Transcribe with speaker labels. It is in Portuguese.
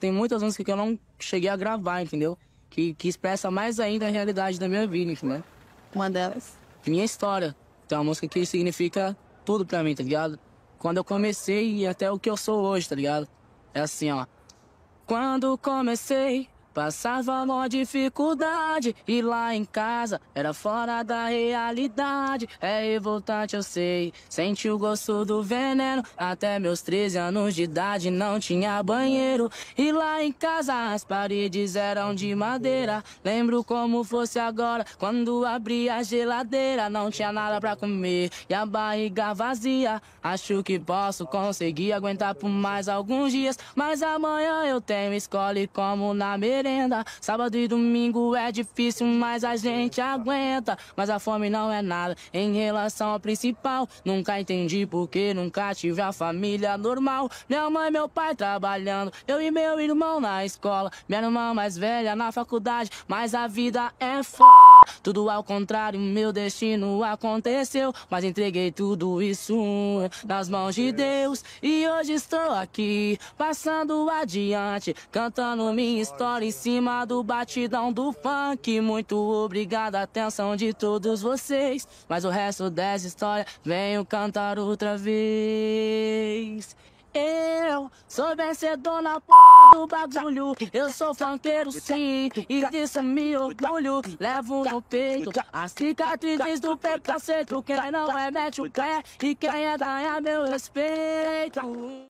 Speaker 1: tem muitas músicas que eu não cheguei a gravar, entendeu? Que, que expressa mais ainda a realidade da minha vida, né? Uma delas? Minha história. Então, é uma música que significa tudo pra mim, tá ligado? Quando eu comecei e até o que eu sou hoje, tá ligado? É assim, ó. Quando comecei Passava mó dificuldade e lá em casa era fora da realidade. É revoltante, eu sei. Senti o gosto do veneno. Até meus 13 anos de idade não tinha banheiro. E lá em casa as paredes eram de madeira. Lembro como fosse agora quando abri a geladeira. Não tinha nada pra comer e a barriga vazia. Acho que posso conseguir aguentar por mais alguns dias. Mas amanhã eu tenho escolha e como na mesa merenda. Sábado e domingo é difícil, mas a gente aguenta. Mas a fome não é nada em relação ao principal. Nunca entendi porque nunca tive a família normal. Minha mãe e meu pai trabalhando, eu e meu irmão na escola. Minha irmã mais velha na faculdade, mas a vida é foda. Tudo ao contrário, meu destino aconteceu. Mas entreguei tudo isso nas mãos de Deus. E hoje estou aqui, passando adiante, cantando minha história em cima do batidão do funk. Muito obrigado atenção de todos vocês. Mas o resto dessa história venho cantar outra vez. Eu sou vencedor na p do bagulho. Eu sou fanqueiro sim, e disso me orgulho. Levo no peito as cicatrizes do pé cacete. Quem não é mete o pé, e quem é ganha meu respeito.